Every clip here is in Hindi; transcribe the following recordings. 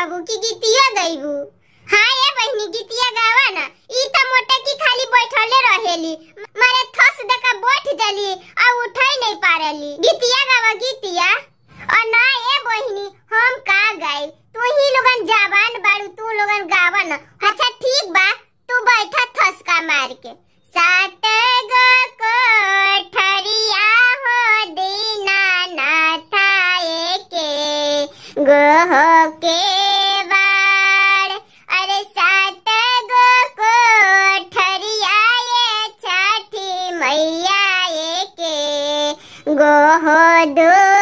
बाबू की गीतिया दैबू हाँ ये बहनी गीतिया गावा ना ई त मोटे की खाली बैठले रहेली मारे थस देखा बैठ जली आ उठाई नहीं पारेली गीतिया गावा गीतिया और ना ये बहनी हम का गाई तू ही लोगन जवान बाड़ू तू लोगन गावा ना अच्छा ठीक बा तू बैठा थस का मार के सात ग को ठरिया हो दीना नाथा एके गो हो के go dude.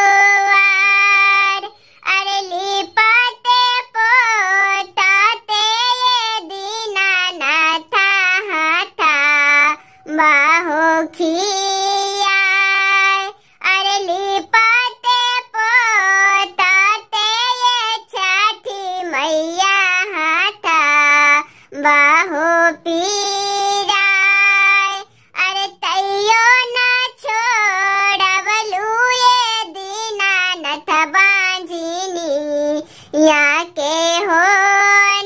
यहाँ के हो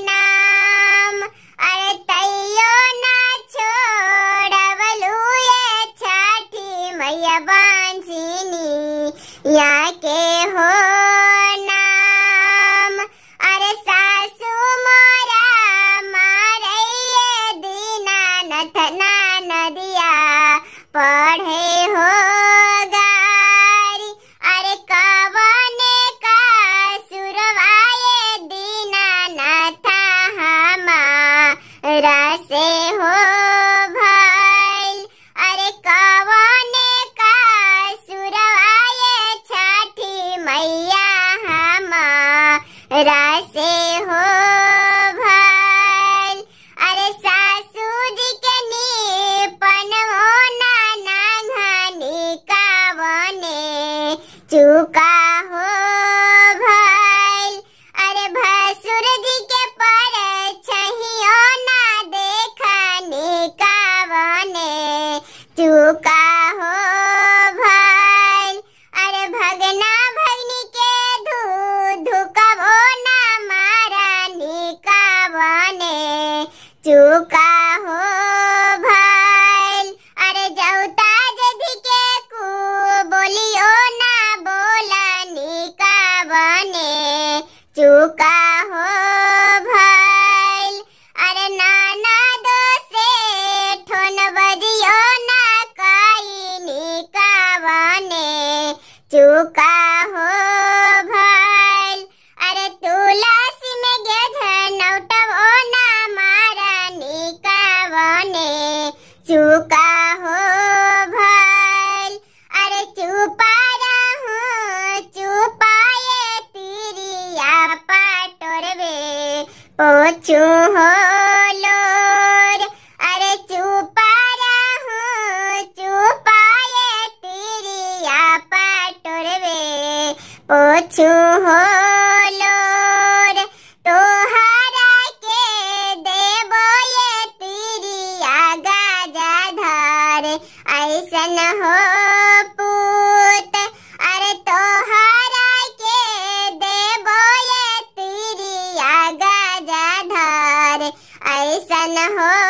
नाम अरे तैयो ना छोड़वलू ये छाठी मैया बांझिनी यहाँ के हो चुका हो भाई अरे भसुर जी के पर छहियो ना देखाने का वने चुका ओ हो लोर अरे चुपा रहूं चुपाए तेरी आपा टोरवे पोछू हो लोर तो हरा के देबो ये तेरी आगा जा धारे ऐसन हो 你好。